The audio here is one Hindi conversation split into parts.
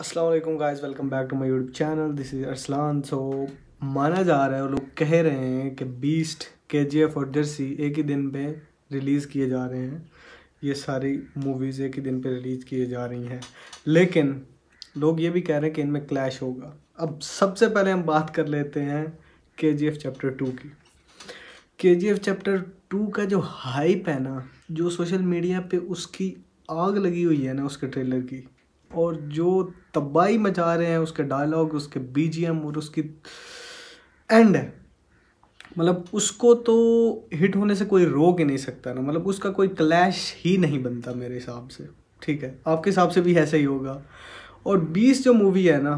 Aslam guys welcome back to my YouTube channel this is Arsalan so माना जा रहा है और लोग कह रहे हैं कि बीस्ट के जी एफ और जर्सी एक ही दिन पे रिलीज़ किए जा रहे हैं ये सारी मूवीज़ एक ही दिन पे रिलीज़ किए जा रही हैं लेकिन लोग ये भी कह रहे हैं कि इनमें क्लैश होगा अब सबसे पहले हम बात कर लेते हैं के जी एफ चैप्टर टू की के जी एफ चैप्टर टू का जो हाइप है ना जो सोशल मीडिया पे उसकी आग लगी हुई है ना उसके ट्रेलर की और जो तबाही मचा रहे हैं उसके डायलॉग उसके बीजीएम और उसकी एंड है मतलब उसको तो हिट होने से कोई रोक ही नहीं सकता ना मतलब उसका कोई क्लैश ही नहीं बनता मेरे हिसाब से ठीक है आपके हिसाब से भी ऐसा ही होगा और बीस जो मूवी है ना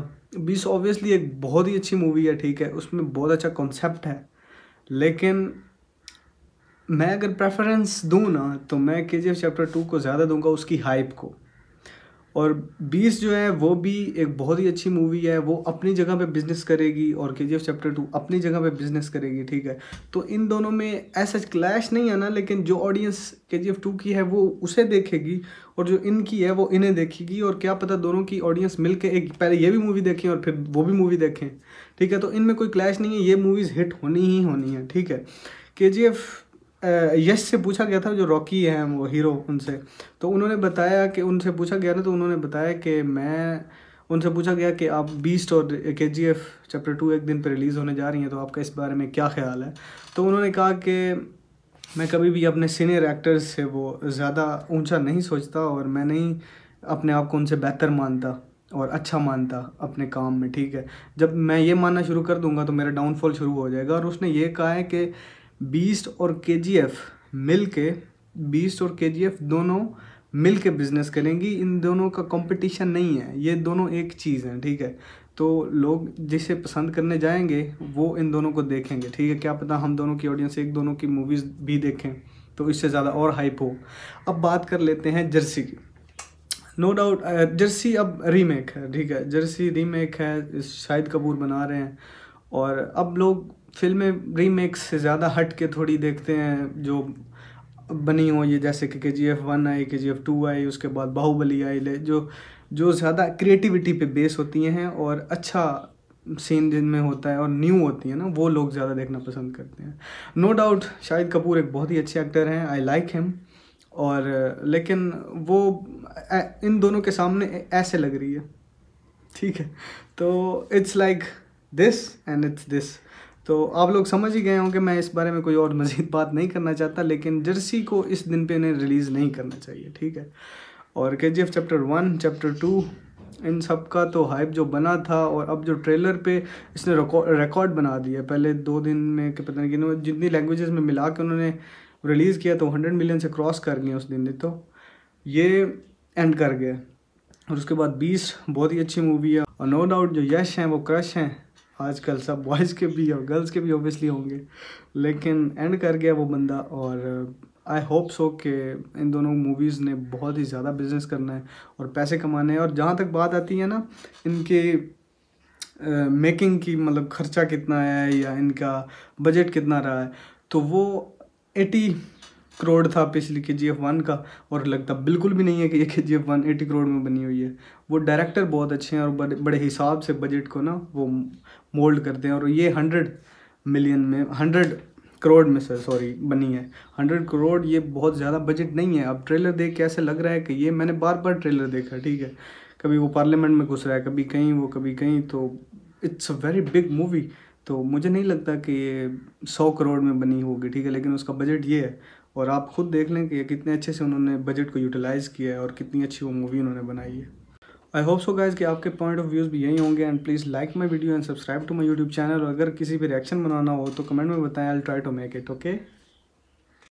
बीस ऑब्वियसली एक बहुत ही अच्छी मूवी है ठीक है उसमें बहुत अच्छा कॉन्सेप्ट है लेकिन मैं अगर प्रेफरेंस दूँ ना तो मैं के जी एफ चैप्टर टू को ज़्यादा दूंगा उसकी हाइप को और बीस जो है वो भी एक बहुत ही अच्छी मूवी है वो अपनी जगह पे बिजनेस करेगी और के चैप्टर टू अपनी जगह पे बिजनेस करेगी ठीक है तो इन दोनों में ऐसा क्लैश नहीं आना लेकिन जो ऑडियंस के जी एफ टू की है वो उसे देखेगी और जो इनकी है वो इन्हें देखेगी और क्या पता दोनों की ऑडियंस मिल एक पहले ये भी मूवी देखें और फिर वो भी मूवी देखें ठीक है तो इनमें कोई क्लैश नहीं है ये मूवीज़ हिट होनी ही होनी है ठीक है के जी एफ यश से पूछा गया था जो रॉकी हैं वो हीरो उनसे तो उन्होंने बताया कि उनसे पूछा गया ना तो उन्होंने बताया कि मैं उनसे पूछा गया कि आप बीस्ट और के जी एफ चैप्टर टू एक दिन पर रिलीज़ होने जा रही हैं तो आपका इस बारे में क्या ख्याल है तो उन्होंने कहा कि मैं कभी भी अपने सीनियर एक्टर्स से वो ज़्यादा ऊंचा नहीं सोचता और मैं नहीं अपने आप को उनसे बेहतर मानता और अच्छा मानता अपने काम में ठीक है जब मैं ये मानना शुरू कर दूंगा तो मेरा डाउनफॉल शुरू हो जाएगा और उसने ये कहा है कि बीस्ट और के जी एफ मिल के बीस्ट और के जी एफ दोनों मिल के बिजनेस करेंगी इन दोनों का कंपटीशन नहीं है ये दोनों एक चीज़ हैं ठीक है तो लोग जिसे पसंद करने जाएंगे वो इन दोनों को देखेंगे ठीक है क्या पता हम दोनों की ऑडियंस एक दोनों की मूवीज़ भी देखें तो इससे ज़्यादा और हाइप हो अब बात कर लेते हैं जर्सी की नो डाउट जर्सी अब रीमेक है ठीक है जर्सी रीमेक है शाहिद कपूर बना रहे हैं और अब लोग फिल्में रीमेक्स से ज़्यादा हट के थोड़ी देखते हैं जो बनी हो ये जैसे कि के जी एफ वन आई के जी एफ टू आई उसके बाद बाहुबली आई ले जो जो ज़्यादा क्रिएटिविटी पे बेस होती हैं और अच्छा सीन जिनमें होता है और न्यू होती है ना वो लोग ज़्यादा देखना पसंद करते हैं no no doubt Shahid Kapoor एक बहुत ही अच्छे एक्टर हैं आई लाइक हिम और लेकिन वो इन दोनों के सामने ऐसे लग रही है ठीक है तो it's like this and it's this तो आप लोग समझ ही गए होंगे मैं इस बारे में कोई और मज़ीद बात नहीं करना चाहता लेकिन जर्सी को इस दिन पे उन्हें रिलीज़ नहीं करना चाहिए ठीक है और K G F chapter one chapter two इन सब का तो हाइप जो बना था और अब जो ट्रेलर पे इसने रिकॉर्ड बना दिया पहले दो दिन में कि पता नहीं कि जितनी लैंग्वेजेस में मिला के उन्होंने रिलीज़ किया तो हंड्रेड मिलियन से क्रॉस कर गए उस दिन ने तो ये एंड कर गए और उसके बाद बीस बहुत ही अच्छी मूवी है और नो डाउट जो यश हैं वो क्रश हैं आजकल सब बॉयज़ के भी और गर्ल्स के भी ऑब्वियसली होंगे लेकिन एंड कर गया वो बंदा और आई होप सो कि इन दोनों मूवीज़ ने बहुत ही ज़्यादा बिजनेस करना है और पैसे कमाने हैं और जहाँ तक बात आती है ना इनके मेकिंग uh, की मतलब खर्चा कितना है या इनका बजट कितना रहा है तो वो एटी करोड़ था पिछली के जी एफ वन का और लगता बिल्कुल भी नहीं है कि ये के जी एफ वन एटी करोड़ में बनी हुई है वो डायरेक्टर बहुत अच्छे हैं और बड़े बड़े हिसाब से बजट को ना वो मोल्ड करते हैं और ये हंड्रेड मिलियन में हंड्रेड करोड़ में सर सॉरी बनी है हंड्रेड करोड़ ये बहुत ज़्यादा बजट नहीं है अब ट्रेलर देख के ऐसे लग रहा है कि ये मैंने बार बार ट्रेलर देखा ठीक है कभी वो पार्लियामेंट में घुस रहा है कभी कहीं वो कभी कहीं तो it's a very big movie तो मुझे नहीं लगता कि ये सौ करोड़ में बनी होगी ठीक है लेकिन उसका बजट ये है और आप खुद देख लें कि कितने अच्छे से उन्होंने बजट को यूटिलाइज़ किया है और कितनी अच्छी वो मूवी उन्होंने बनाई है आई होप सो गाइज कि आपके पॉइंट ऑफ व्यूज़ भी यही होंगे and please like my video and subscribe to my YouTube channel और अगर किसी भी रिएक्शन बनाना हो तो कमेंट में बताएं I try to make it okay